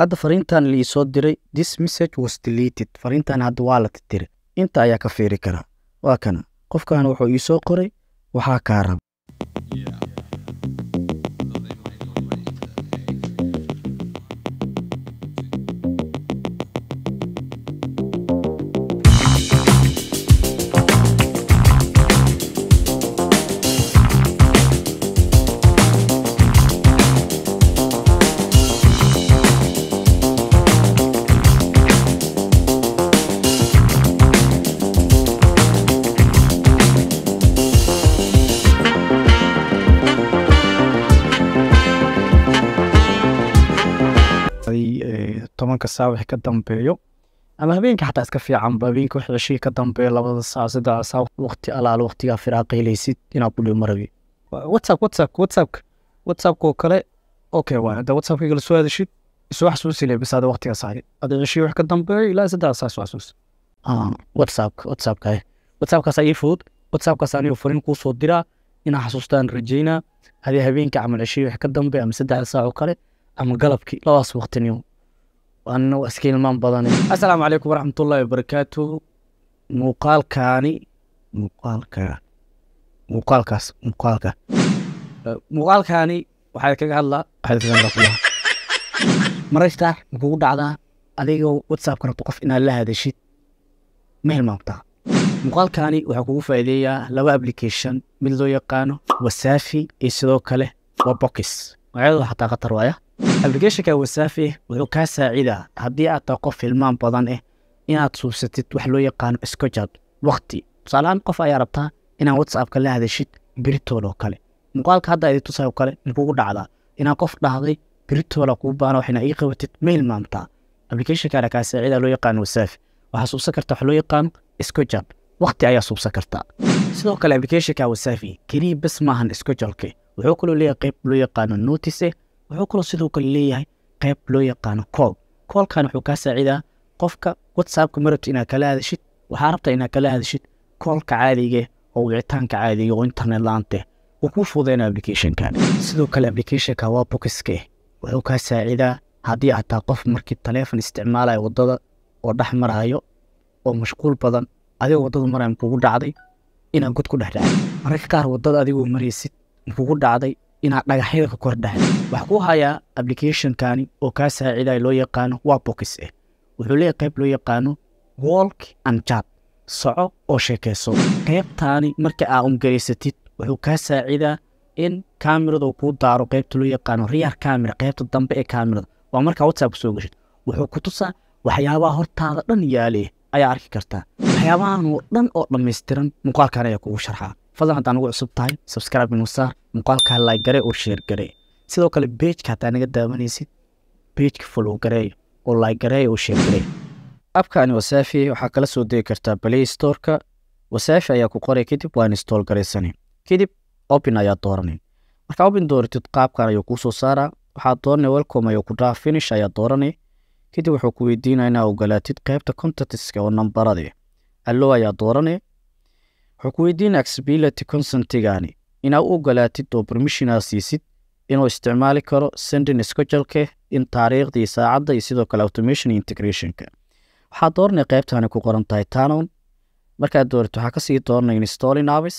hadda fariintan lii soo diray this message was deleted fariintan hadda waa la tirtiray inta ayaa ka fiiri karaa waa kana qofkan wuxuu iisoo qoray waxaa kaa raba tobanka saac ka dambeeyo ama habeenka xataa iska fiicanba habeenka wix cishii ka dambeeyo labada saac saddexa saac waqti alaal waqtigaa firaaq helaysid inaad ku dhibo marabi whatsapp whatsapp whatsapp oo kale okay waa hadda whatsappka igala soo hadashid isu xasuusi le bisaada waqtiga saari ada cishii wix ka dambeeyo ilaa saddexa saac isu xasuus whatsappka ah, whatsappka whatsappkaas ii fudud whatsappkaas aniga fariin kuu diraa inaa xasuustaan rajaynaa hadii habeenka camal cishii wix ka dambe ama saddexa saac oo kale ama galabkii labadaas waqtinimo ana iska ilmaan badan assalaamu calaykum waraxmat ullaahi wabarakaatu muuqaalkaani muuqaalka muuqaalkaas muuqaalka muuqaalkaani waxaa kaga hadlaa maraysta makugu dhacdaa adigoo whatsapp karabto qof inaad la hadashid ma hilmaamtaa muuqaalkaani waxaa kugu faa'iideeyaa laba application mid loo yaqaano wasaafi iyo sidoo kale waa bokis magacyadooda xataa khatar waaya applicathonka wasaafe wuxuu kaa saacidaa haddii aad tahay qof hilmaan badan eh inaad suubsatid wax loo yaqaano iskojad wakti tusaalahaan qof ayaa rabtaa inaad whatsappka la hadashid beritoodoo kale muuqaalka hadda idi tusayo kale mukuugu dhacdaa inaad qof dhahday beritooda kuu baana waxna ii qabatid ma hilmaamtaa applicathonkaana kaa saacida loo yaqaano wasaafe waxaa suubsan karta wax loo yaqaano iskojad wakti ayaa suubsan kartaa sidoo kale applicathonka wasaafi keliya bas maahan iskojalke wuxuu kaloo leeyahay qayb loo yaqaano notice wuxuu kaloo sidoo kale leeyahay qayb loo yaqaano kool koolkan wuxuu kaa saacidaa qofka whatsappka ma rabta inaad kala hadashid waxaa rabtaa inaad kala hadashid koolka caadigae eh oo wicitaanka caadiga oo internet la-aante eh. wuu kuu fudeynaa applicationkan sidoo kale applicationka waa bokiske eh. wuxuu kaa saacidaa haddii hataa qof markii taleefon isticmaalayo waddada oo dhex marayo oo mashquul badan adigoo waddada marayo makuugu dhacday inaad god ku dhex dhacay mararka qaar waddada adigoo maraysid makuugu dhacday inaad dhagaxyada ka kordhahay waxaa ku hayaa applicationkani oo kaa saaciday loo yaqaano waa bokis eh wuxuu leeyahay qayb loo yaqaano walk and jab soco oo sheekeyso qaybtaani marka aa ungereysatid wuxuu kaa saacidaa in kaamiradu kuu daaro qaybta loo yaqaano rear camera qaybta dambe ee kaamirada waa markaa whatsapp kusoo geshid wuxuu ku tusaa waxyaabaha hortaada dhan yaale ayaa arki kartaa waxyaabahan oo dhan oo dhammaystiran muuqaalkan ayaa kugu sharxaa fadlan haddaan ugu cusub tahay subscribe minusaar muuqaalkaa laygare oo sheergare sidoo kale bejka hataa naga daawanaysid bejka folow gareeyo oo laygareeyo oo sheergare abkani wasaafi waxaa kala soo degi kartaa play storeka wasaafi ayaa ku qoray kadib waa install garaysani kadib open ayaa dooranay markaa open dooratid qaabkan ayuu kuu soo saaraa waxaa dooranay welcome ayuu ku dhaha finish ayaa dooranay kadib wuxuu ku weydiinaya inaa ogolaatid qaybta contactska oo nambarade allo ayaa dooranay wuxuu ku weydiinaya accessibility consentigaani inaa u ogolaatid oo bermishinaa siisid inuu isticmaali karo sendin schedualke in taariikhdii saacadda iyo sidoo kale automation integrationka waxaa dooranay qaybtani ku qoran tahay tanon markaad dooratid waxaa kasii dooranay installing apps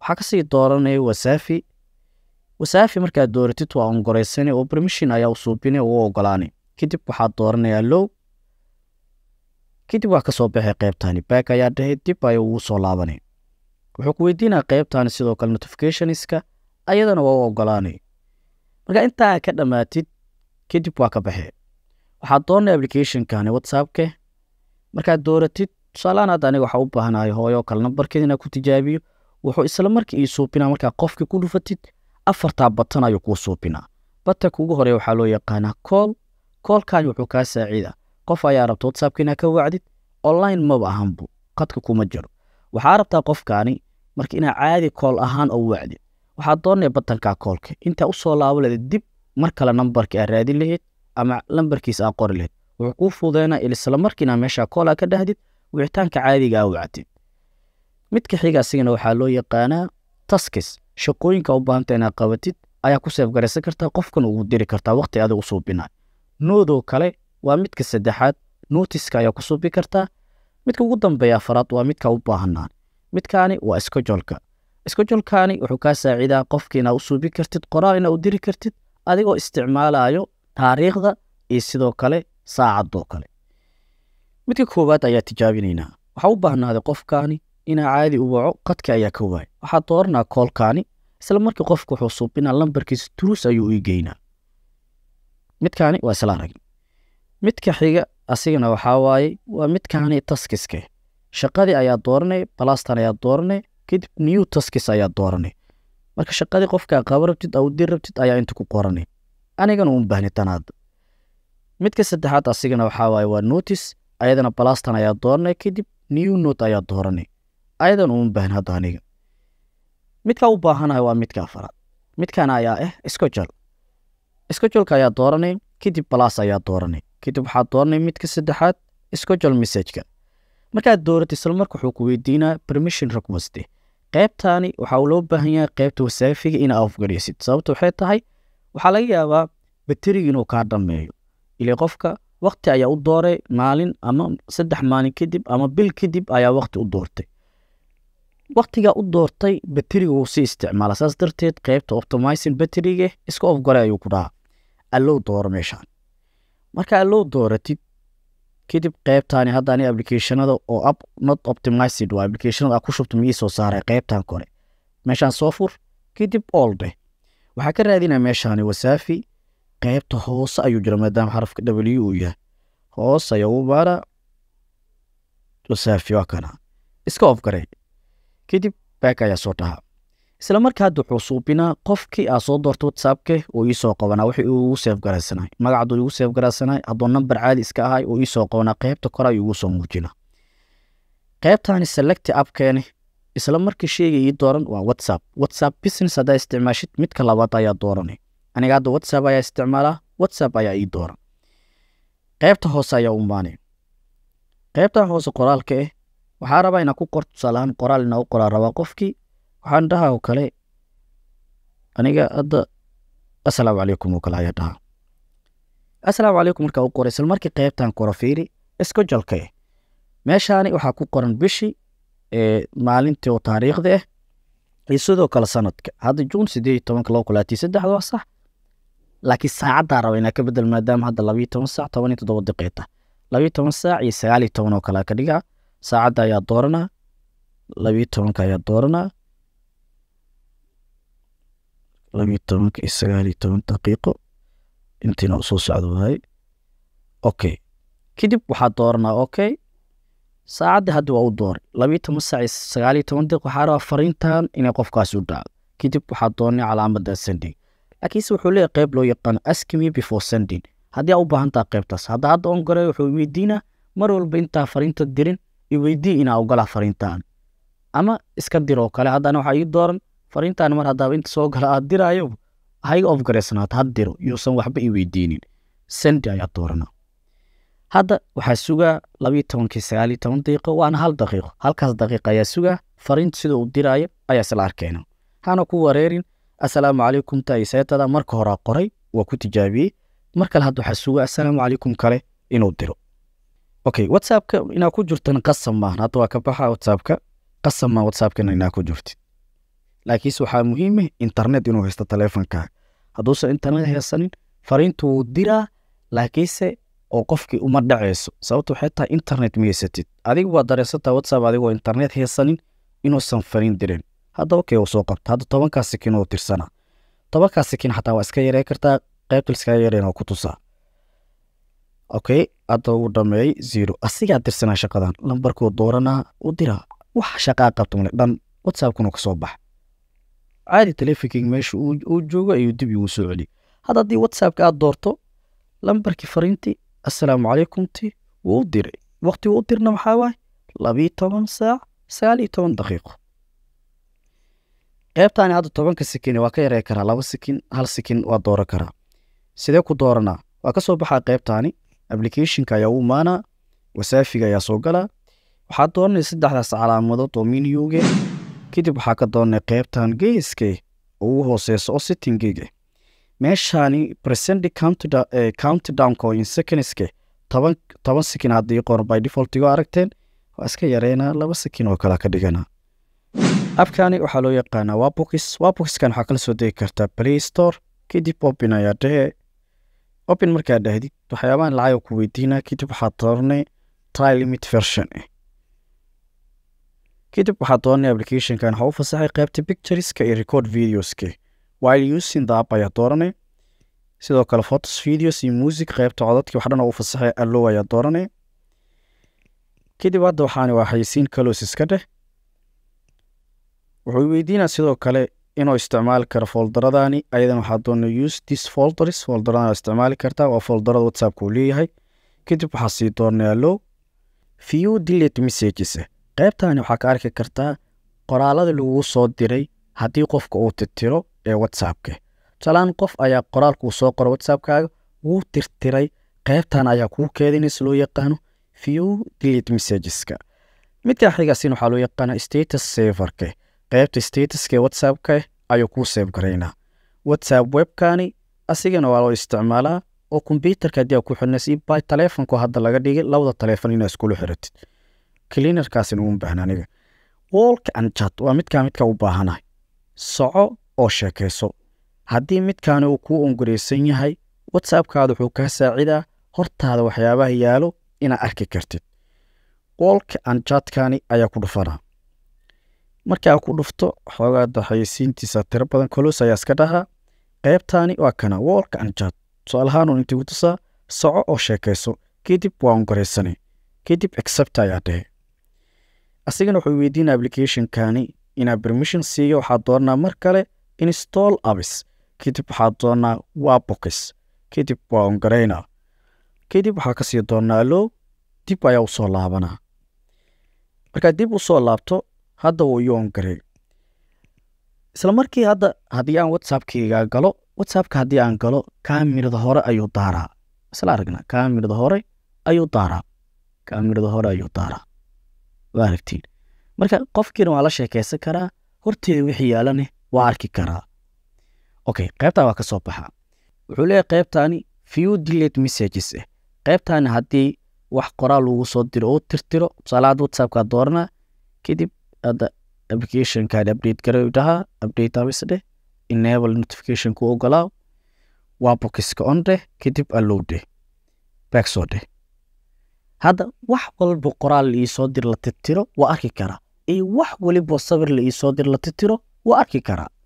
waxaa kasii dooranay wasafi wasafi markaad dooratid waa ongoreysani oo permission ayaa usuubini u ogolaani kadib waxaad dooranayaa low kadib waa kasoo baxay qaybtani baag ayaa dhahay dib ayuu ugu soo laabanay wuxuu ku weydiinaa qaybtan sidoo kale notificationska ayadana waa u ogolaanay marka intaa ka dhammaatid kadib waa ka baxee waxaad doonay applicationkani whatsappke markaad dooratid tusaalahaan hadda aniga waxaa u baahanahay hooyo kale nambarkeed inaa ku tijaabiyo wuxuu isla ii suubinaa markaa qofkii ku dhufatid afartaa batan ayuu kuu suubinaa batanka ugu horeya waxaa loo yaqaanaa kool koolkaani wuxuu kaa saacida qof ayaa rabta whatsappka inaa ka wacdid online maba ahanbu qadka kuma jiro waxaa rabtaa qofkaani marka inaa caadi kool ahaan oo wacdi waxaad doonaya batankaa koolka intaa usoo laabo dib mar kale nambarkii aad raadin lahayd ama lambarkiis aad qori lahayd wuxuu kuu fudeynaa il isla meeshaa koolaa ka dhahdid wicitaanka caadiga aa wacdid midka xiga waxaa loo yaqaanaa taskis shaqooyinka u baahanta inaad qabatid ayaa ku seefgaraysan kartaa qofkan ugu diri kartaa waqti adig u suubinaa noodoo kale waa midka saddexaad nootiska ayaa ku suubi kartaa midka ugu dambeeya afaraad waa midka u baahanaan midkaani waa iskojolka iskojolkaani wuxuu kaa saaciidaa qofka inaa u suubi kartid qoraal inaa u diri kartid adigoo isticmaalayo taariikhda iyo sidoo kale saacadoo kale midka koowaad ayaa tijaabinaynaa waxaa u baahnaaday qofkaani inaa caadi u waco qadka ayaa ka waay waxaa dooranaa koolkaani isla markii wuxuu suubinaa lambarkiisa duruus ayuu ii geynaa midkaani waa isla aragni midka xiga asigana waxaa waaye waa midkaani taskiske eh shaqadii ayaa dooranay balastan ayaa dooranay kadib new taskis ayaa dooranay marka shaqadii qofkaa qabo rabtid awdir rabtid ayaa inta ku qoranay anigana uun bahnitanaada midka saddexaad asigana waxaa waa notis ayadana balastan ayaa dooranay kadib new not ayaa dooranay ayadan uun baahin hadda aniga midka u baahanahay waa midka afaraad midkaana ayaa ah iskojol iskojolka ayaa dooranay kadib balas ayaa dooranay kadib waxaa dooranay midka saddexaad iskojol messajeka markaad dowrad islamarka wuxuu ku weydiinaa permission request qaybtani waxaa loo baahan yahay qaybta wasaafiga in afgaraysid sababta waxay tahay waxaa laga yaabaa bateri inuu kaa dhameeyo ila qofka wakti ayaa u dooray maalin ama saddex maalin kadib ama bil kadib ayaa wakti u doortay waktigaa u doortay bateriga wuu sii isticmaala saas darteed qaybta optimizing bateriga iska ofgore ayuu ku dhahaa allow dooro meeshaan marka allow dooratid kadib qeybtani hadda ani applicationada oo app not optimized waa applicationada aa ku shubta ma soo saaray qeybtan kore meeshaan soo fur kadib olde waxaa ka raadinaa meeshaani wasaafi qaybta hoose ayuu jira maadaama xarafka w uu yahay hoos ayaa u baara wasaafi waa kana iska of kadib back ayaa soo dhahaa isla markaad wuxuu suubinaa qofkii aa soo doorto whatsappka oo iisoo qabanaa wix ugu seef magacaduu igu seef hadduu namber caadi iska ahay oo iisoo qabanaa qeybta kore ayuu soo muujina qeybtani selecti appkeeni isla markii sheega ii dooran waa whatsapp whatsapp business haddaa isticmaashid midka labaad ayaa dooran aniga hadda whatsapp ayaa isticmaalaa whatsapp ayaa ii dooran qeybta hoose ayaa umbaani qeybtan hoose qoraalka eh waxaa rabaa inaan ku qorto tusaalahaan qoraal inaa u qoraa rabaa qofkii waxaan dhaha oo kale aniga hadda asalaamu calaykum oo kale ayaa dhaha asalaamu calaykum markaa u qoray isla markii qoro fiiri iska jalkee eh. meeshaani waxaa ku qoran bishii maalintii oo taariikhda ah iyo sidoo kale sanadka hadda juun sideed tobanka laba kun labaatan waa sax laakiin saacaddaa raba inaa ka bedel maadaama hadda labaiyo toban saac toban iyo toddoba daqiiqa labaiyo toban saac iyo sagaal iyo toban oo kalea ka dhigaa saacadda ayaa dooranaa labaiyo tobanka ayaa dooranaa labiyo tobanka iyo sagaaliyo toban daqiiqo intiina usoo socdo waaye okay kadib waxaa dooranaa okay saacadda hadda waa u dooray labiyo toban saac iyo sagaaliyo toban daqiiq waxaa rabaa fariintan inay qofkaasi u dhacdo kadib waxaa doonay calaamadda sending laakiinse wuxuu leeyahy qeyb loo yaqaano askimi before sending haddii aa u baahantaa qeybtaas hadda hadda on gare wuxuu weydiinaa mar walba intaa fariinta dirin iweydii inaa ogalaa fariintaan ama iska diroo kale hadda waxaa ii dooran fariintan mar haddaaba inta soo gala aad diraayo haiga ofgaraysanaad ha diro yuusan waxba i weydiinin sendi ayaa doorana hadda waxaa sugaa labayo tobankii sagaaliyo toban daqiiqo waana hal daqiiqo halkaas daqiiqa ayaa sugaa fariinta sidoo u diraayo ayaa isla arkayna hana ku wareerin assalaamu calaykum taiseetada marka horaa qoray waa ku tijaabiyey mar kale hadda waxaa sugaa assalaamu calaykum kale inuu diro okay whatsappka inaad ku jirtan qasab maahan hadda waa ka baxa whatsappka qasab maa whatsappkana inaad ku jirtid laakiinse waxaa muhiime ah internet inuu haysto taleefonkaaga hadduusan internet mm-hmm. haysanin fariintu wuu diraa laakiinse oo qofkii uma dhaceyso sababta waxay tahay internet ma adigu waa dareensantaa whatsapp adigoo internet haysanin inuusan fariin dirin hadda okay uu soo qabta hadda tobankaa sikin uu tirsanaa tobankaa sikin xataa waa iska yarey kartaa qeyb iskaga yareen oo ku tusaa okay hadda uu dhameeyey zero asigaa tirsanaa shaqadan lambarkuu dooranaa u diraa wax shaqaa qabta dhan whatsappkuna ka soo caadi talefikig meesha uu joogo ayuu dib igu soo celi hadda haddii whatsappka aad doorto lambarkii fariintii assalaamu calaykumti wuu u diray waqti u dirna maxaa waaye labiiyo toban saac sagaal iyo toban daqiiqo qaybtaani hadda tobanka sikin waa ka yarey karaa laba sikin hal sikin waa dooran karaa sidee ku dooranaa waa ka soo baxaa qaybtaani applicationka ayaa u imaanaa wasaafiga ayaa soo galaa waxaad dooranaysa saddexdaas calaamadood oo miniyuge kadib waxaa ka doonnay qaybtan geyskay ugu hooseysa oo sittin giga meeshaani presendi county eh, downcoin seconska toban toban sakin haddii qoran by default aragteen waa iska yareynaa laba sakin oo kale ka dhiganaa abkani waxaa loo yaqaanaa wabox waboxkan waxaa kala soo degi kartaa play store kadib opin ayaa dhehe opin markaa dhahdid waxyaabahan lacag ku weydiinaa kadib waxaa doornay try version ah kadib waxaad dooranay applicationkan ha u fasaxay qaybta pictureska iyo record videoska while using the app ayaa dooranay sidoo kale photos videos iyo music qaybta codadka wax dhan u fasaxay allow ayaa dooranay kadib hadda waxaani waa xayisiin close iska dheh wuxuu weydiinaa sidoo kale inuu isticmaali karo foldaradani ayadan waxaa doonay use this folders foldaradan isticmaali kartaa waa foldarada whatsappka uu leeyahay kadib waxaa sii doonay allow few delete messages qaybtani waxaa ka arki kartaa qoraalada lagugu soo diray haddii qofka uu tirtiro ee whatsappka tusaalaan qof ayaa qoraalkuu soo qoro whatsappkaaga wuu tirtiray qaybtan ayaa kuu keedinays loo yaqaano few delete messageska midka xigasin waxaa loo yaqaana status saverka qaybta statuska ee whatsappka ayuu kuu seeb garaynaa whatsapp webkani asigana waa loo isticmaalaa oo kombyuutarka haddii aa ku xirnaysa iyo taleefonku hadda laga dhigay labada taleefon inaa iskula xiratid clinarkaasina uma baahna aniga wolk and chat waa midkaa midka u baahanahay soco oo sheekayso haddii midkaani uu kuu ongoreysan yahay watsapkaada wuxuu kaa saacidaa hortaada waxyaabaha yaalo inaad arki kartid wolka and jatkani ayaa ku dhufanaa markaa ku dhufto xoogaa daxaysiintiisa tiro badan kolos ayaa iska dhahaa qaybtaani waa kana wolka and jat tusaalahaanun intii ku tusaa soco oo sheekayso kadib waa ongoreysanay kadib except ayaa dhehe asigana wuxuu weydiina applicationkani inaad permission siiyo waxaad doonaa mar kale install abis kadib waxaad doonaa waa bokis kadib waa ongareyna kadib waxaa kasii doonaa lo dib ayaa usoo laabanaa markaad dib usoo laabto hadda wuu ii ongarey isla markii hadda haddii aan whatsappkayga galo whatsappka haddii aan galo kamirada hore ayuu daaraa isla aragna kamirada hore ayuu daaraa kamirada hore ayuu daaraa aragtiin marka qofkiina waa la sheekeysan karaa horteeda wixii yaalane waa arki karaa okay qaybtaa waa ka soo baxaa wuxuu leeyahy qaybtaani few delayed messages ah qaybtaani haddii wax qoraal lagu soo diro oo tirtiro tusaale aad whatsappkaa dooranaa kadib aad applicationkan update garow dhahaa update amis dheh enable notification ku ogolaaw waa bokiska on dheh kadib allow dheh back dheh hadda wax walba qoraal la laiisoo dir la tirtiro waa arki karaa iyo wax walibo sawir laiisoo dir la tirtiro waa arki karaa